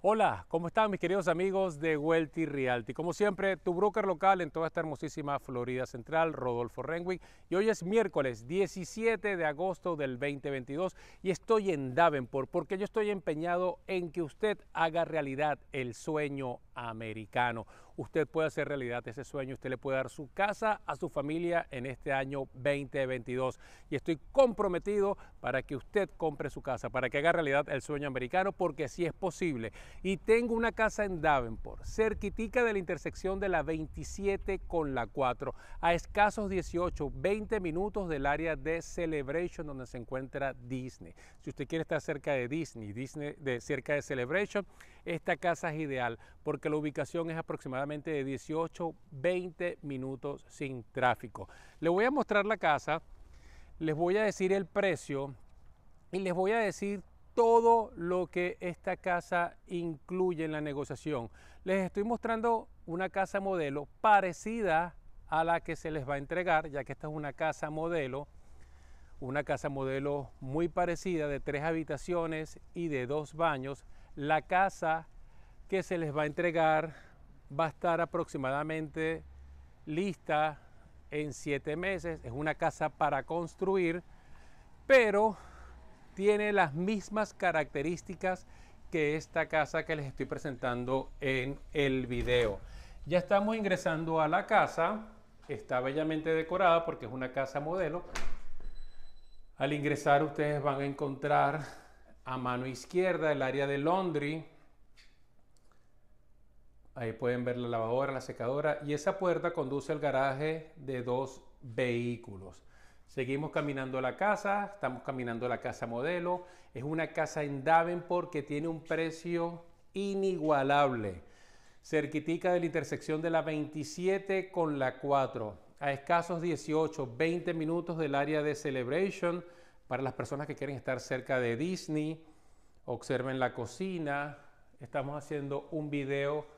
Hola, ¿cómo están mis queridos amigos de Wealthy Realty? Como siempre, tu broker local en toda esta hermosísima Florida Central, Rodolfo Renwick. Y hoy es miércoles 17 de agosto del 2022 y estoy en Davenport porque yo estoy empeñado en que usted haga realidad el sueño americano. Usted puede hacer realidad ese sueño, usted le puede dar su casa a su familia en este año 2022 y estoy comprometido para que usted compre su casa, para que haga realidad el sueño americano porque así es posible. Y tengo una casa en Davenport, cerquitica de la intersección de la 27 con la 4, a escasos 18, 20 minutos del área de Celebration donde se encuentra Disney. Si usted quiere estar cerca de Disney, Disney de cerca de Celebration, esta casa es ideal porque la ubicación es aproximadamente de 18, 20 minutos sin tráfico. Les voy a mostrar la casa, les voy a decir el precio y les voy a decir todo lo que esta casa incluye en la negociación. Les estoy mostrando una casa modelo parecida a la que se les va a entregar, ya que esta es una casa modelo, una casa modelo muy parecida de tres habitaciones y de dos baños. La casa que se les va a entregar va a estar aproximadamente lista en siete meses. Es una casa para construir, pero tiene las mismas características que esta casa que les estoy presentando en el video. Ya estamos ingresando a la casa. Está bellamente decorada porque es una casa modelo. Al ingresar ustedes van a encontrar a mano izquierda el área de laundry, Ahí pueden ver la lavadora, la secadora y esa puerta conduce al garaje de dos vehículos. Seguimos caminando la casa, estamos caminando la casa modelo. Es una casa en Davenport que tiene un precio inigualable. Cerquitica de la intersección de la 27 con la 4, a escasos 18, 20 minutos del área de Celebration para las personas que quieren estar cerca de Disney. Observen la cocina. Estamos haciendo un video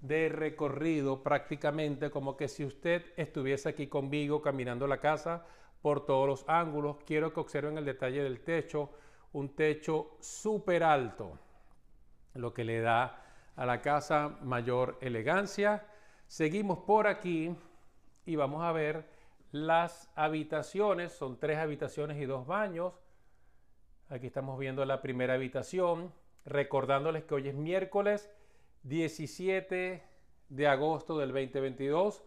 de recorrido prácticamente como que si usted estuviese aquí conmigo caminando la casa por todos los ángulos. Quiero que observen el detalle del techo, un techo súper alto, lo que le da a la casa mayor elegancia. Seguimos por aquí y vamos a ver las habitaciones. Son tres habitaciones y dos baños. Aquí estamos viendo la primera habitación. Recordándoles que hoy es miércoles 17 de agosto del 2022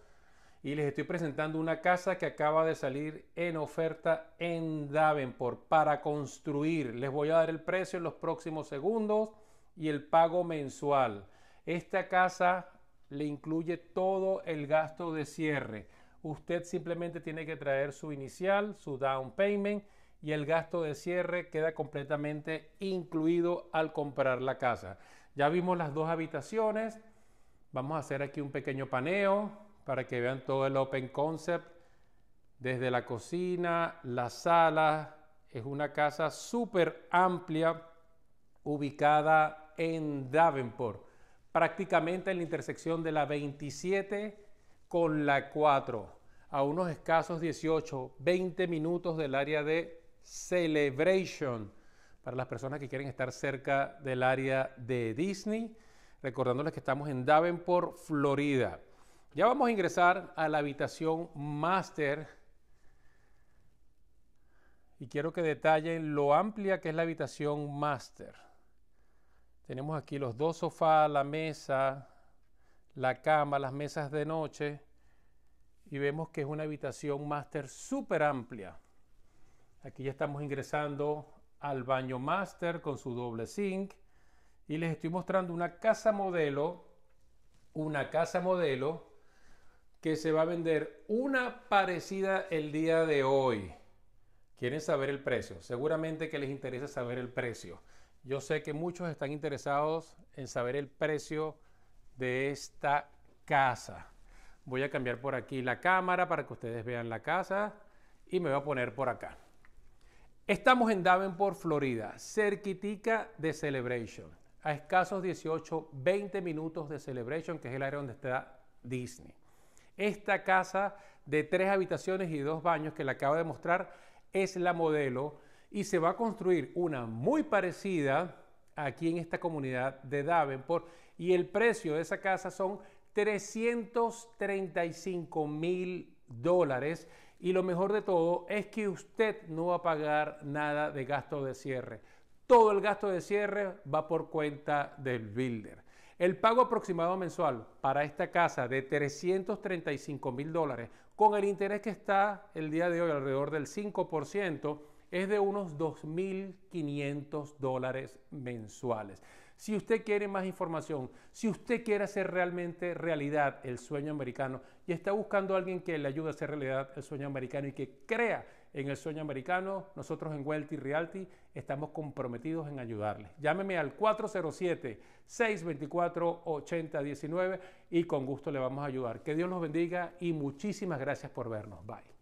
y les estoy presentando una casa que acaba de salir en oferta en Davenport para construir. Les voy a dar el precio en los próximos segundos y el pago mensual. Esta casa le incluye todo el gasto de cierre. Usted simplemente tiene que traer su inicial, su down payment y el gasto de cierre queda completamente incluido al comprar la casa. Ya vimos las dos habitaciones. Vamos a hacer aquí un pequeño paneo para que vean todo el open concept. Desde la cocina, la sala. Es una casa súper amplia ubicada en Davenport, prácticamente en la intersección de la 27 con la 4, a unos escasos 18, 20 minutos del área de Celebration para las personas que quieren estar cerca del área de Disney. Recordándoles que estamos en Davenport, Florida. Ya vamos a ingresar a la habitación master Y quiero que detallen lo amplia que es la habitación master Tenemos aquí los dos sofás, la mesa, la cama, las mesas de noche. Y vemos que es una habitación master súper amplia. Aquí ya estamos ingresando al baño master con su doble zinc y les estoy mostrando una casa modelo, una casa modelo que se va a vender una parecida el día de hoy. Quieren saber el precio, seguramente que les interesa saber el precio. Yo sé que muchos están interesados en saber el precio de esta casa. Voy a cambiar por aquí la cámara para que ustedes vean la casa y me voy a poner por acá. Estamos en Davenport, Florida, cerquitica de Celebration, a escasos 18, 20 minutos de Celebration, que es el área donde está Disney. Esta casa de tres habitaciones y dos baños que le acabo de mostrar es la modelo y se va a construir una muy parecida aquí en esta comunidad de Davenport y el precio de esa casa son 335 mil dólares y lo mejor de todo es que usted no va a pagar nada de gasto de cierre. Todo el gasto de cierre va por cuenta del builder. El pago aproximado mensual para esta casa de 335 mil dólares, con el interés que está el día de hoy alrededor del 5%, es de unos 2.500 dólares mensuales. Si usted quiere más información, si usted quiere hacer realmente realidad el sueño americano y está buscando a alguien que le ayude a hacer realidad el sueño americano y que crea en el sueño americano, nosotros en Wealthy Realty estamos comprometidos en ayudarle. Llámeme al 407-624-8019 y con gusto le vamos a ayudar. Que Dios nos bendiga y muchísimas gracias por vernos. Bye.